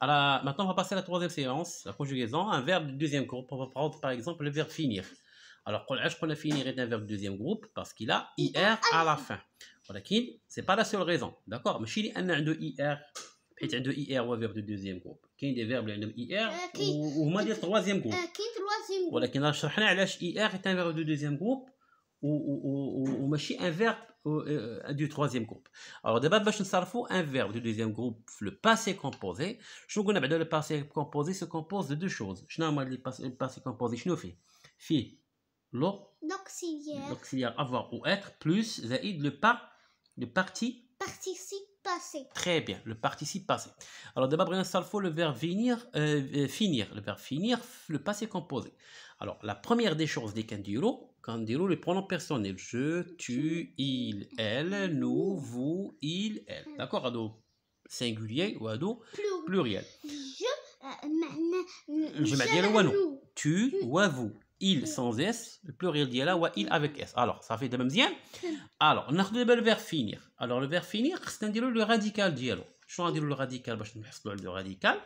Alors, maintenant, on va passer à la troisième séance, la conjugaison. Un verbe du deuxième groupe, on va prendre par exemple le verbe finir. Alors, je qu'on a finir est un verbe du deuxième groupe parce qu'il a IR à la fin. Voilà qui, c'est pas la seule raison. D'accord Mais a un de IR, il y a IR ou un verbe du deuxième groupe. Qui est des verbes, un de IR ou moins le troisième groupe Voilà qui, on a IR est un verbe du deuxième groupe. Ou un verbe euh, du troisième groupe. Alors, d'abord, je vais vous un verbe du deuxième groupe. Le passé composé. Je vous dis que le passé composé se compose de deux choses. Je n'ai pas dit le euh, passé composé. Je ne l'ai pas dit. l'auxiliaire. Avoir ou être. Plus. Ça le pas. de parti. parti participe passé. Très bien, le participe passé. Alors d'abord, il faut le verbe venir, euh, euh, finir, le verbe finir, le passé composé. Alors la première des choses des candidats, candidats, le pronoms personnel, je, tu, il, elle, nous, vous, il, elle. Hmm. D'accord, ado singulier ou ado pluriel. Je, euh, je, je, nous. tu hmm. ou à vous il sans s, le pluriel d'IALA ou il avec s. Alors, ça fait de même bien. Alors, on a le verbe finir. Alors, le verbe finir, c'est le radical d'IALO. Je vais le radical, le radical.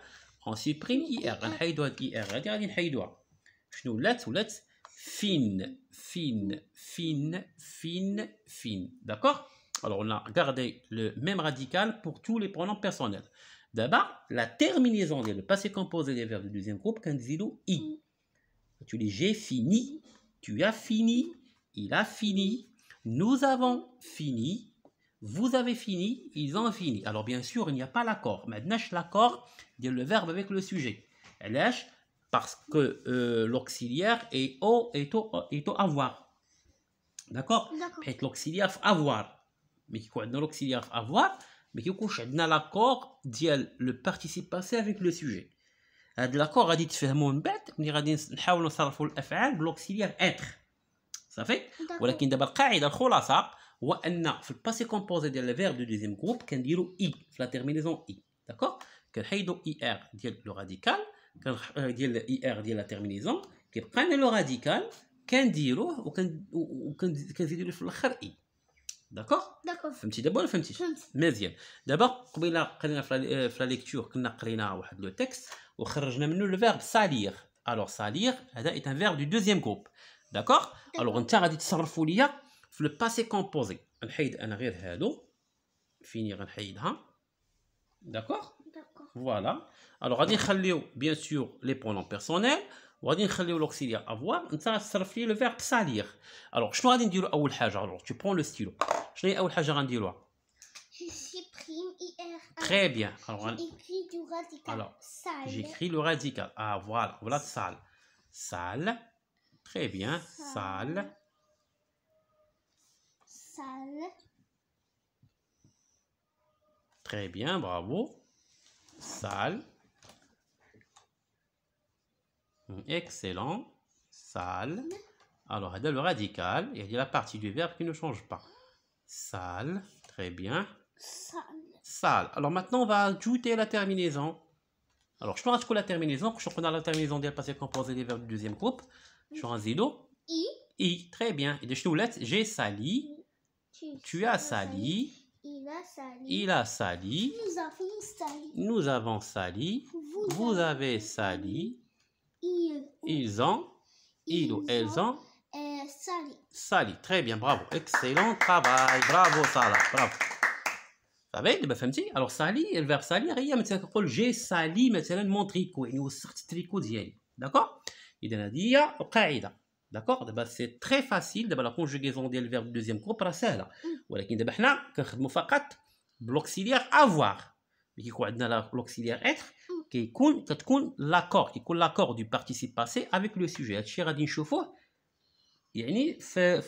On supprime IR. On dit IR. On ir. Je nous let ou let fin, fin, fin, fin, fin. D'accord Alors, on a gardé le même radical pour tous les pronoms personnels. D'abord, la terminaison, le passé composé des verbes du deuxième groupe, quand i. Tu dis j'ai fini, tu as fini, il a fini, nous avons fini, vous avez fini, ils ont fini. Alors bien sûr, il n'y a pas l'accord. Maintenant, l'accord, dit le verbe avec le sujet. Parce que euh, l'auxiliaire est au, et au, est au avoir. D'accord L'auxiliaire avoir. Mais quoi dans l'auxiliaire avoir Mais qui dans l'accord, dit le participe passé avec le sujet. هاد لاكور غادي تفهموه من بعد ملي غادي نحاولوا نصرفوا الافعال بلوكسيليير اتر صافي ولكن دابا القاعده الخلاصه هو ان في الباسي كومبوزي ديال لي فيرب دو دوزيام جروب كنديرو اي e، في لا تيرمينيزون اي داكور كنحيدو اي e ار ديال لو راديكال آه، ديال اي e ار ديال لا تيرمينيزون كيبقى لنا لو راديكال كنديروه وكنزيدو في الاخر اي داكور فهمتي دابا ولا فهمتي مزيان دابا قبيله قرينا في لا ليكتور كنا قرينا واحد لو تيكست وخرجنا منه لو فيرب سالير الوغ سالير هذا ايت ان فيرب دو دوزيام جروب داكوغ الوغ انت غادي تصرفوا ليا في لو باسي كومبوزي نحيد انا غير هادو فيني غنحيدها داكوغ فوالا الوغ غادي نخليو بيان سور لي بونون بيرسونيل وغادي نخليو لوكسيليير افوار انت صرف لي لو فيرب سالير الوغ شنو غادي نديرو اول حاجه الوغ تو برون لو ستيلو شنو هي اول حاجه غنديروها Très bien. Alors, j'écris du radical. j'écris le radical. Ah, voilà. Voilà, sale. Salle. Très bien. Salle. Sale. Très bien, bravo. Salle. Excellent. Salle. Alors, il y a le radical, il y a la partie du verbe qui ne change pas. Salle. Très bien. Salle. Alors maintenant, on va ajouter la terminaison. Alors, je pense que la terminaison, je prends la terminaison parce passé composé des verbes du deuxième groupe. Je prends zido. I. I. Très bien. Et de nous, j'ai sali. Tu, as sali. Il a sali. Il a sali. Nous avons sali. Vous, avez sali. Ils ont. Ils, elles ont. Sali, très bien, bravo. Excellent travail. Bravo, Sala Bravo. Alors, Sali, le verbe un rien, j'ai sali maintenant, mon tricot. Il nous sort tricot D'accord Il a dit, il D'accord eh ben, C'est très facile. La conjugaison du verbe du deuxième groupe, c'est très facile Ou la quinte, on a l'auxiliaire avoir. Mais qui l'auxiliaire être mm. qui est l'accord, qui l'accord du participe passé avec le sujet. Il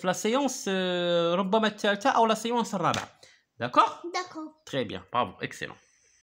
la séance de euh, ou la séance D'accord D'accord Très bien, bravo, excellent